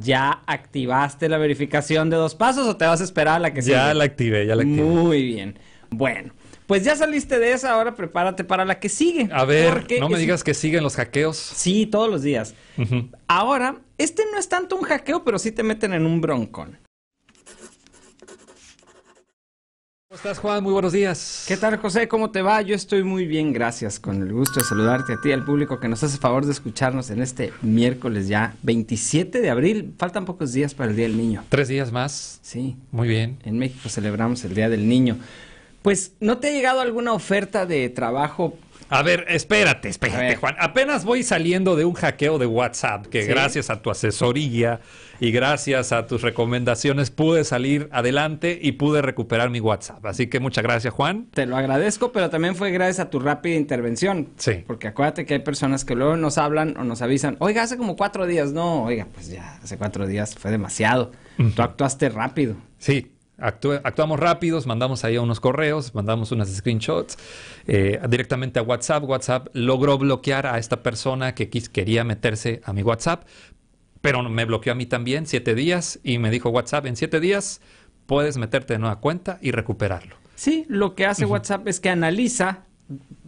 ¿Ya activaste la verificación de dos pasos o te vas a esperar a la que sigue? Ya la activé, ya la activé. Muy bien. Bueno, pues ya saliste de esa, ahora prepárate para la que sigue. A ver, no me digas que siguen los hackeos. Sí, todos los días. Ahora, este no es tanto un hackeo, pero sí te meten en un broncón. ¿Cómo estás, Juan? Muy buenos días. ¿Qué tal, José? ¿Cómo te va? Yo estoy muy bien, gracias. Con el gusto de saludarte a ti y al público que nos hace favor de escucharnos en este miércoles ya 27 de abril. Faltan pocos días para el Día del Niño. Tres días más. Sí. Muy bien. En México celebramos el Día del Niño. Pues, ¿no te ha llegado alguna oferta de trabajo a ver, espérate, espérate, Juan. Apenas voy saliendo de un hackeo de WhatsApp que gracias a tu asesoría y gracias a tus recomendaciones pude salir adelante y pude recuperar mi WhatsApp. Así que muchas gracias, Juan. Te lo agradezco, pero también fue gracias a tu rápida intervención. Sí. Porque acuérdate que hay personas que luego nos hablan o nos avisan, oiga, hace como cuatro días. No, oiga, pues ya, hace cuatro días fue demasiado. Tú actuaste rápido. Sí, actuamos rápidos, mandamos ahí unos correos, mandamos unas screenshots eh, directamente a WhatsApp. WhatsApp logró bloquear a esta persona que quería meterse a mi WhatsApp, pero me bloqueó a mí también siete días y me dijo WhatsApp, en siete días puedes meterte de nueva cuenta y recuperarlo. Sí, lo que hace WhatsApp es que analiza,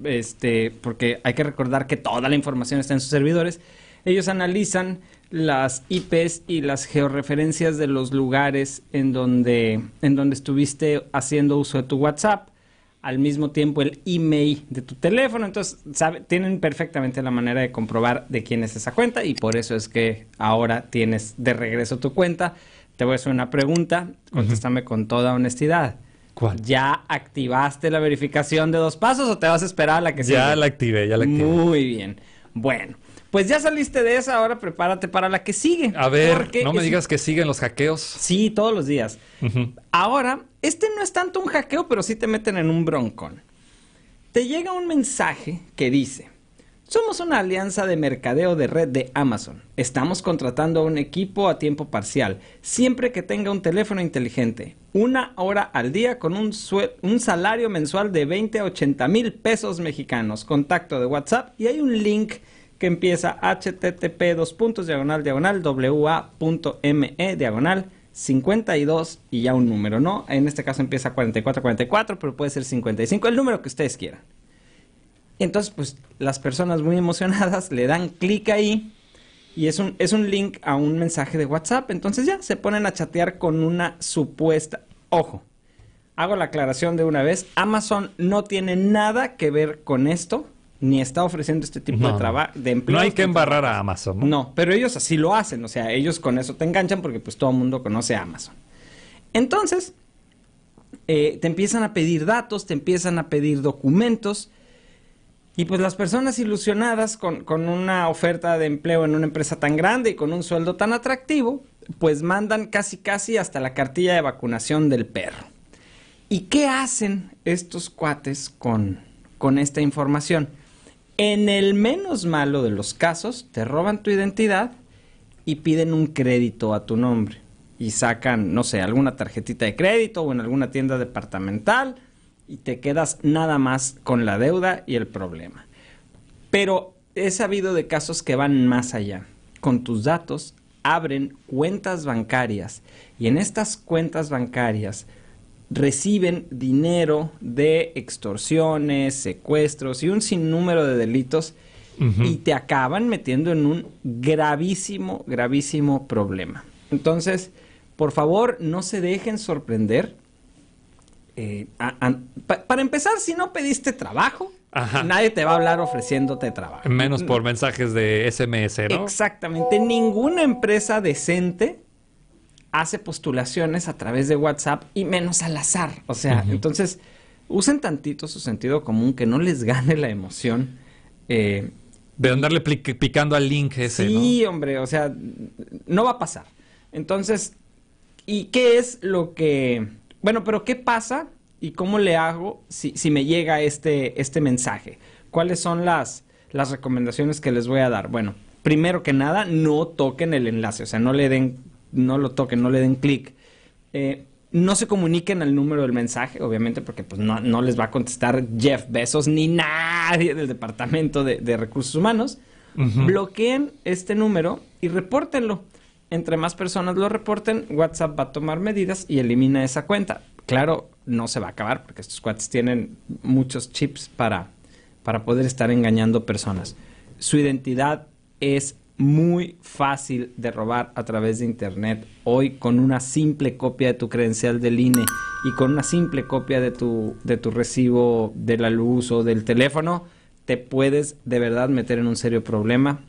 este, porque hay que recordar que toda la información está en sus servidores ellos analizan las IPs y las georreferencias de los lugares en donde, en donde estuviste haciendo uso de tu WhatsApp al mismo tiempo el email de tu teléfono. Entonces, tienen perfectamente la manera de comprobar de quién es esa cuenta y por eso es que ahora tienes de regreso tu cuenta. Te voy a hacer una pregunta, contéstame con toda honestidad. ¿Cuál? ¿Ya activaste la verificación de dos pasos o te vas a esperar a la que sea? Ya la activé, ya la activé. Muy bien. Bueno, pues ya saliste de esa, ahora prepárate para la que sigue. A ver, no me digas que siguen los hackeos. Sí, todos los días. Ahora, este no es tanto un hackeo, pero sí te meten en un broncón. Te llega un mensaje que dice, somos una alianza de mercadeo de red de Amazon. Estamos contratando a un equipo a tiempo parcial, siempre que tenga un teléfono inteligente, una hora al día con un, un salario mensual de 20 a 80 mil pesos mexicanos, contacto de WhatsApp y hay un link que empieza http dos puntos diagonal diagonal wa.me diagonal 52 y ya un número, ¿no? En este caso empieza 4444, pero puede ser 55, el número que ustedes quieran. Entonces, pues las personas muy emocionadas le dan clic ahí y es un, es un link a un mensaje de WhatsApp. Entonces ya se ponen a chatear con una supuesta... Ojo, hago la aclaración de una vez, Amazon no tiene nada que ver con esto ni está ofreciendo este tipo de trabajo de empleo. No hay que embarrar a Amazon. ¿no? pero ellos así lo hacen, o sea, ellos con eso te enganchan porque pues todo el mundo conoce a Amazon. Entonces, eh, te empiezan a pedir datos, te empiezan a pedir documentos y pues las personas ilusionadas con, una oferta de empleo en una empresa tan grande y con un sueldo tan atractivo, pues mandan casi casi hasta la cartilla de vacunación del perro. ¿Y qué hacen estos cuates con, con esta información? En el menos malo de los casos, te roban tu identidad y piden un crédito a tu nombre. Y sacan, no sé, alguna tarjetita de crédito o en alguna tienda departamental y te quedas nada más con la deuda y el problema. Pero he sabido de casos que van más allá. Con tus datos abren cuentas bancarias y en estas cuentas bancarias reciben dinero de extorsiones, secuestros y un sinnúmero de delitos y te acaban metiendo en un gravísimo, gravísimo problema. Entonces, por favor, no se dejen sorprender. Eh, para empezar, si no pediste trabajo, nadie te va a hablar ofreciéndote trabajo. Menos por mensajes de SMS, ¿no? Exactamente. Ninguna empresa decente hace postulaciones a través de WhatsApp y menos al azar. O sea, entonces usen tantito su sentido común, que no les gane la emoción. Eh, de andarle picando al link ese. Sí, hombre, o sea, no va a pasar. Entonces, ¿y qué es lo que... Bueno, pero ¿qué pasa y cómo le hago si, si me llega este, este mensaje? ¿Cuáles son las, las recomendaciones que les voy a dar? Bueno, primero que nada, no toquen el enlace, o sea, no le den no lo toquen, no le den clic. Eh, no se comuniquen al número del mensaje, obviamente, porque pues, no, les va a contestar Jeff Bezos ni nadie del Departamento de, Recursos Humanos. Bloqueen este número y repórtenlo. Entre más personas lo reporten, WhatsApp va a tomar medidas y elimina esa cuenta. Claro, no se va a acabar porque estos cuates tienen muchos chips para, para poder estar engañando personas. Su identidad es muy fácil de robar a través de Internet hoy con una simple copia de tu credencial del INE y con una simple copia de tu, recibo de la luz o del teléfono, te puedes de verdad meter en un serio problema.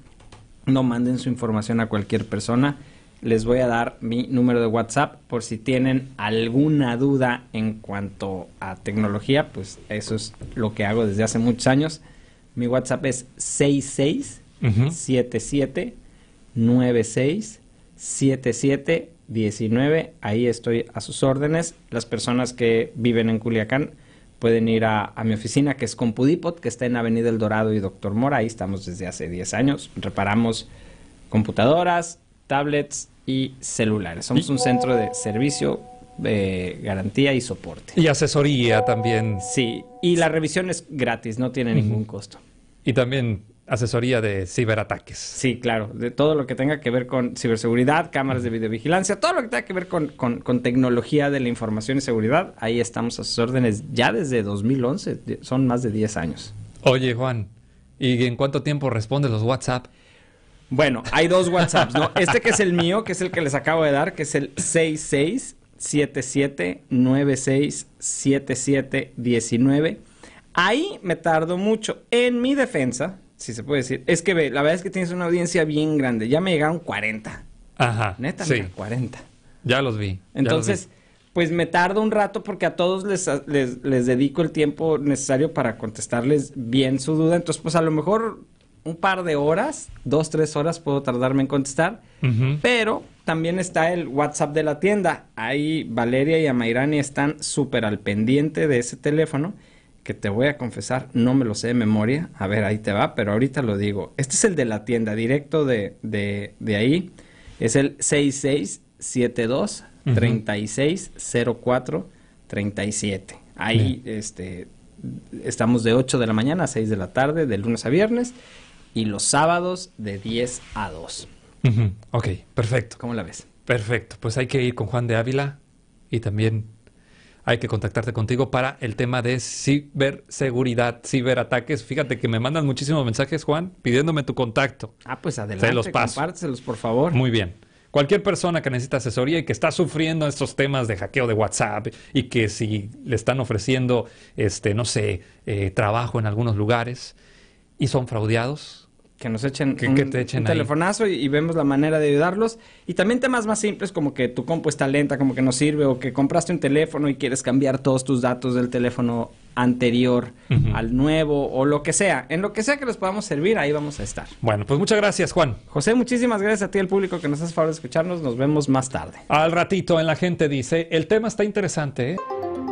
No manden su información a cualquier persona. Les voy a dar mi número de WhatsApp por si tienen alguna duda en cuanto a tecnología, pues eso es lo que hago desde hace muchos años. Mi WhatsApp es 66 77967719 Ahí estoy a sus órdenes. Las personas que viven en Culiacán pueden ir a, mi oficina, que es Compudipot, que está en Avenida El Dorado y Doctor Mora. Ahí estamos desde hace 10 años. Reparamos computadoras, tablets y celulares. Somos un centro de servicio, de garantía y soporte. Y asesoría también. Sí, y la revisión es gratis, no tiene ningún costo. Y también asesoría de ciberataques. Sí, claro, de todo lo que tenga que ver con ciberseguridad, cámaras de videovigilancia, todo lo que tenga que ver con, tecnología de la información y seguridad, ahí estamos a sus órdenes ya desde 2011, son más de 10 años. Oye, Juan, ¿y en cuánto tiempo responde los WhatsApp? Bueno, hay dos WhatsApps, ¿no? Este que es el mío, que es el que les acabo de dar, que es el 6677967719. Ahí me tardo mucho. En mi defensa, si se puede decir. Es que ve, la verdad es que tienes una audiencia bien grande. Ya me llegaron 40. Ajá. Neta, sí. 40. Ya los vi. Entonces, pues me tardo un rato porque a todos les, les, dedico el tiempo necesario para contestarles bien su duda. Entonces, pues a lo mejor un par de horas, dos, tres horas puedo tardarme en contestar. Pero también está el WhatsApp de la tienda. Ahí Valeria y Amairani están súper al pendiente de ese teléfono que te voy a confesar, no me lo sé de memoria. A ver, ahí te va, pero ahorita lo digo. Este es el de la tienda, directo de, de, de ahí. Es el 6672 3604 37. Ahí este, estamos de 8 de la mañana a 6 de la tarde, de lunes a viernes, y los sábados de 10 a 2. Ok, perfecto. ¿Cómo la ves? Perfecto, pues hay que ir con Juan de Ávila y también hay que contactarte contigo para el tema de ciberseguridad, ciberataques. Fíjate que me mandan muchísimos mensajes, Juan, pidiéndome tu contacto. Ah, pues adelante, se los paso. por favor. Muy bien. Cualquier persona que necesita asesoría y que está sufriendo estos temas de hackeo de WhatsApp y que si le están ofreciendo, este, no sé, eh, trabajo en algunos lugares y son fraudeados, que nos echen, un, telefonazo y, vemos la manera de ayudarlos. Y también temas más simples como que tu compu está lenta, como que no sirve, o que compraste un teléfono y quieres cambiar todos tus datos del teléfono anterior al nuevo o lo que sea. En lo que sea que les podamos servir, ahí vamos a estar. Bueno, pues muchas gracias, Juan. José, muchísimas gracias a ti, al público que nos hace favor de escucharnos. Nos vemos más tarde. Al ratito en La Gente Dice, el tema está interesante, ¿eh?